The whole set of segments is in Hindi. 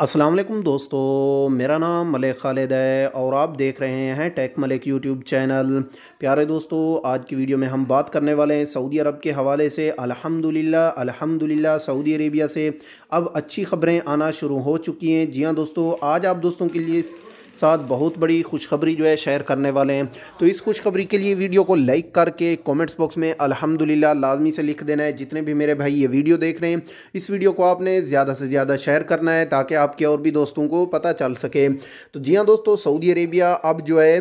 असलम दोस्तों मेरा नाम मलिक खालिद है और आप देख रहे हैं टेक मलिक यूट्यूब चैनल प्यारे दोस्तों आज की वीडियो में हम बात करने वाले हैं सऊदी अरब के हवाले से अल्हम्दुलिल्लाह अल्हम्दुलिल्लाह सऊदी अरेबिया से अब अच्छी खबरें आना शुरू हो चुकी हैं जी हाँ दोस्तों आज आप दोस्तों के लिए साथ बहुत बड़ी खुशखबरी जो है शेयर करने वाले हैं तो इस खुशखबरी के लिए वीडियो को लाइक करके कमेंट्स बॉक्स में अल्हम्दुलिल्लाह लाजमी से लिख देना है जितने भी मेरे भाई ये वीडियो देख रहे हैं इस वीडियो को आपने ज़्यादा से ज़्यादा शेयर करना है ताकि आपके और भी दोस्तों को पता चल सके तो जी हाँ दोस्तों सऊदी अरेबिया अब जो है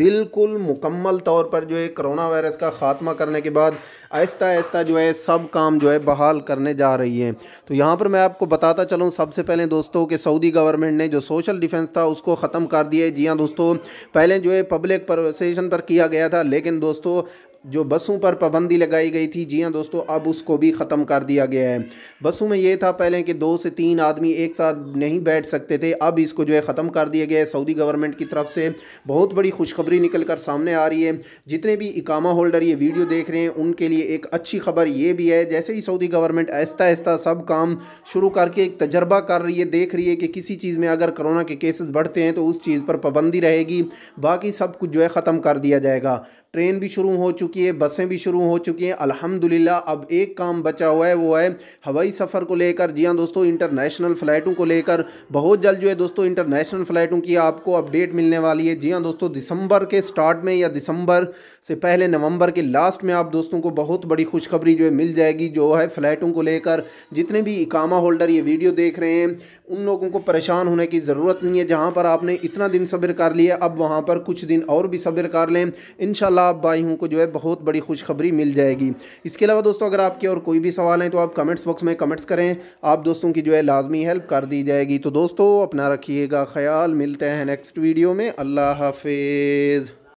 बिल्कुल मुकम्मल तौर पर जो है करोना वायरस का ख़ात्मा करने के बाद आहिस्ता आहिस्ता जो है सब काम जो है बहाल करने जा रही है तो यहाँ पर मैं आपको बताता चलूँ सबसे पहले दोस्तों कि सऊदी गवर्नमेंट ने जो सोशल डिफेंस था उसको ख़त्म कर दिया है जी हाँ दोस्तों पहले जो है पब्लिक प्रोसेशन पर किया गया था लेकिन दोस्तों जो बसों पर पाबंदी लगाई गई थी जी हाँ दोस्तों अब उसको भी ख़त्म कर दिया गया है बसों में ये था पहले कि दो से तीन आदमी एक साथ नहीं बैठ सकते थे अब इसको जो है ख़त्म कर दिया गया है सऊदी गवर्नमेंट की तरफ से बहुत बड़ी खुशखबरी निकल कर सामने आ रही है जितने भी इकामा होल्डर ये वीडियो देख रहे हैं उनके लिए लिए एक अच्छी खबर ये भी है जैसे ही सऊदी गवर्नमेंट आहिस्ता आहिस्ता सब काम शुरू करके एक तजर्बा कर रही है देख रही है कि किसी चीज़ में अगर कोरोना के केसेस बढ़ते हैं तो उस चीज़ पर पाबंदी रहेगी बाकी सब कुछ जो है ख़त्म कर दिया जाएगा ट्रेन भी शुरू हो चुकी है बसें भी शुरू हो चुकी हैं अलहमदिल्ला अब एक काम बचा हुआ है वो है हवाई सफ़र को लेकर जी हाँ दोस्तों इंटरनेशनल फ़्लाइटों को लेकर बहुत जल्द जो है दोस्तों इंटरनेशनल फ़्लाइटों की आपको अपडेट मिलने वाली है जी हाँ दोस्तों दिसंबर के स्टार्ट में या दिसंबर से पहले नवंबर के लास्ट में आप दोस्तों को बहुत बहुत बड़ी खुशखबरी जो है मिल जाएगी जो है फ्लैटों को लेकर जितने भी इकामा होल्डर ये वीडियो देख रहे हैं उन लोगों को परेशान होने की ज़रूरत नहीं है जहाँ पर आपने इतना दिन सब्र कर लिया अब वहाँ पर कुछ दिन और भी सब्र कर लें इन आप भाइयों को जो है बहुत बड़ी खुशखबरी मिल जाएगी इसके अलावा दोस्तों अगर आपके और कोई भी सवाल हैं तो आप कमेंट्स बॉक्स में कमेंट्स करें आप दोस्तों की जो है लाजमी हेल्प कर दी जाएगी तो दोस्तों अपना रखिएगा ख्याल मिलते हैं नेक्स्ट वीडियो में अल्लाह हाफिज़